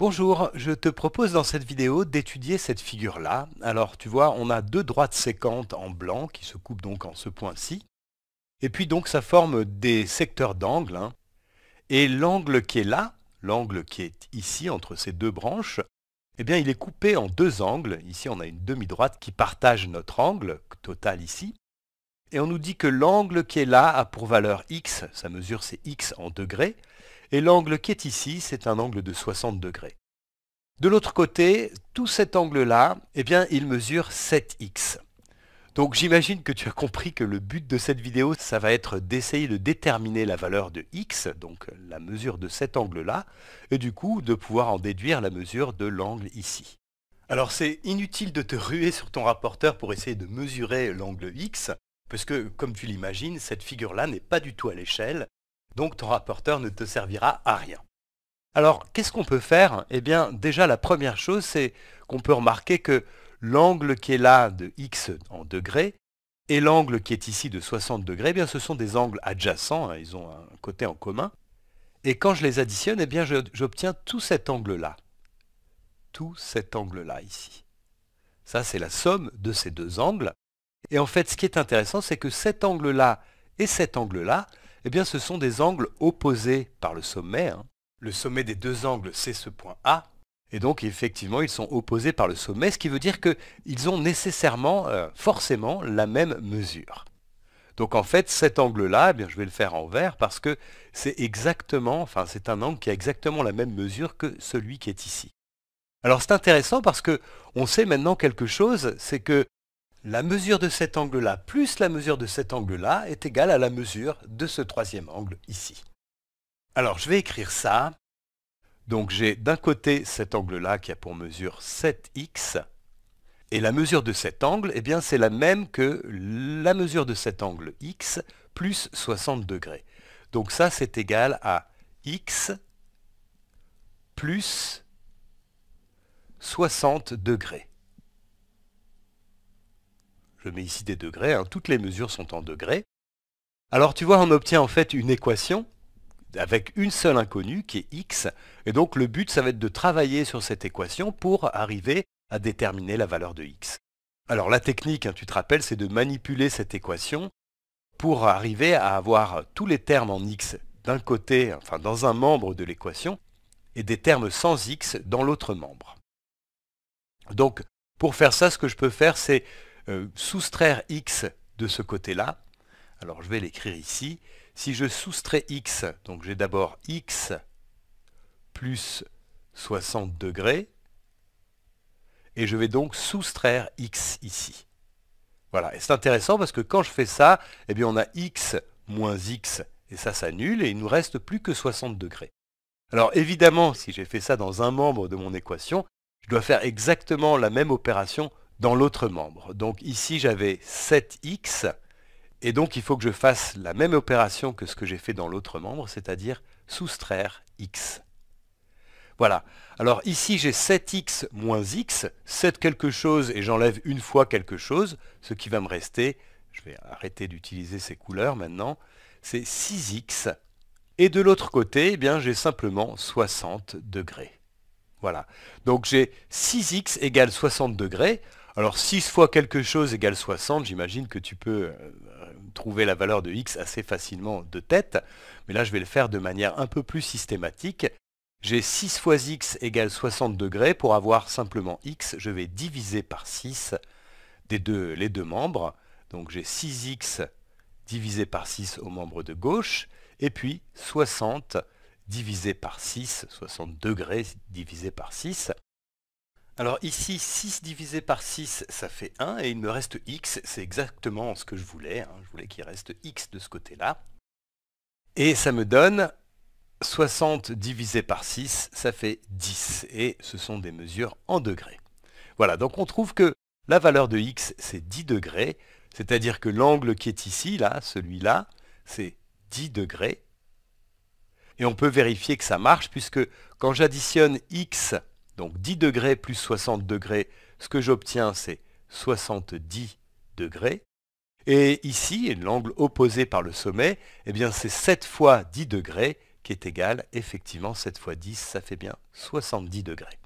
Bonjour, je te propose dans cette vidéo d'étudier cette figure-là. Alors tu vois, on a deux droites séquentes en blanc qui se coupent donc en ce point-ci. Et puis donc ça forme des secteurs d'angle. Hein. Et l'angle qui est là, l'angle qui est ici entre ces deux branches, eh bien il est coupé en deux angles. Ici on a une demi-droite qui partage notre angle total ici et on nous dit que l'angle qui est là a pour valeur x, sa mesure c'est x en degrés, et l'angle qui est ici, c'est un angle de 60 degrés. De l'autre côté, tout cet angle-là, eh bien, il mesure 7x. Donc j'imagine que tu as compris que le but de cette vidéo, ça va être d'essayer de déterminer la valeur de x, donc la mesure de cet angle-là, et du coup de pouvoir en déduire la mesure de l'angle ici. Alors c'est inutile de te ruer sur ton rapporteur pour essayer de mesurer l'angle x, puisque, que, comme tu l'imagines, cette figure-là n'est pas du tout à l'échelle, donc ton rapporteur ne te servira à rien. Alors, qu'est-ce qu'on peut faire Eh bien, déjà, la première chose, c'est qu'on peut remarquer que l'angle qui est là de x en degrés et l'angle qui est ici de 60 degrés, eh bien, ce sont des angles adjacents, hein, ils ont un côté en commun. Et quand je les additionne, eh bien, j'obtiens tout cet angle-là. Tout cet angle-là, ici. Ça, c'est la somme de ces deux angles. Et en fait, ce qui est intéressant, c'est que cet angle-là et cet angle-là, eh bien, ce sont des angles opposés par le sommet. Hein. Le sommet des deux angles, c'est ce point A. Et donc, effectivement, ils sont opposés par le sommet, ce qui veut dire qu'ils ont nécessairement, euh, forcément, la même mesure. Donc, en fait, cet angle-là, eh bien, je vais le faire en vert parce que c'est exactement, enfin, c'est un angle qui a exactement la même mesure que celui qui est ici. Alors, c'est intéressant parce que on sait maintenant quelque chose, c'est que la mesure de cet angle-là plus la mesure de cet angle-là est égale à la mesure de ce troisième angle ici. Alors je vais écrire ça. Donc j'ai d'un côté cet angle-là qui a pour mesure 7x, et la mesure de cet angle, eh bien c'est la même que la mesure de cet angle x plus 60 degrés. Donc ça c'est égal à x plus 60 degrés je mets ici des degrés, hein. toutes les mesures sont en degrés. Alors tu vois, on obtient en fait une équation avec une seule inconnue qui est x, et donc le but ça va être de travailler sur cette équation pour arriver à déterminer la valeur de x. Alors la technique, hein, tu te rappelles, c'est de manipuler cette équation pour arriver à avoir tous les termes en x d'un côté, enfin dans un membre de l'équation, et des termes sans x dans l'autre membre. Donc pour faire ça, ce que je peux faire, c'est euh, soustraire x de ce côté-là, alors je vais l'écrire ici, si je soustrais x, donc j'ai d'abord x plus 60 degrés, et je vais donc soustraire x ici. Voilà, et c'est intéressant parce que quand je fais ça, eh bien on a x moins x, et ça s'annule, et il ne nous reste plus que 60 degrés. Alors évidemment, si j'ai fait ça dans un membre de mon équation, je dois faire exactement la même opération dans l'autre membre. Donc ici, j'avais 7x, et donc il faut que je fasse la même opération que ce que j'ai fait dans l'autre membre, c'est-à-dire soustraire x. Voilà. Alors ici, j'ai 7x moins x, 7 quelque chose, et j'enlève une fois quelque chose, ce qui va me rester, je vais arrêter d'utiliser ces couleurs maintenant, c'est 6x. Et de l'autre côté, eh bien j'ai simplement 60 degrés. Voilà. Donc j'ai 6x égale 60 degrés. Alors 6 fois quelque chose égale 60, j'imagine que tu peux euh, trouver la valeur de x assez facilement de tête, mais là je vais le faire de manière un peu plus systématique. J'ai 6 fois x égale 60 degrés, pour avoir simplement x, je vais diviser par 6 les deux membres, donc j'ai 6x divisé par 6 au membre de gauche, et puis 60 divisé par 6, 60 degrés divisé par 6, alors ici, 6 divisé par 6, ça fait 1, et il me reste x, c'est exactement ce que je voulais. Hein. Je voulais qu'il reste x de ce côté-là. Et ça me donne 60 divisé par 6, ça fait 10. Et ce sont des mesures en degrés. Voilà, donc on trouve que la valeur de x, c'est 10 degrés, c'est-à-dire que l'angle qui est ici, là, celui-là, c'est 10 degrés. Et on peut vérifier que ça marche, puisque quand j'additionne x donc 10 degrés plus 60 degrés, ce que j'obtiens c'est 70 degrés. Et ici, l'angle opposé par le sommet, eh bien c'est 7 fois 10 degrés qui est égal, effectivement 7 fois 10, ça fait bien 70 degrés.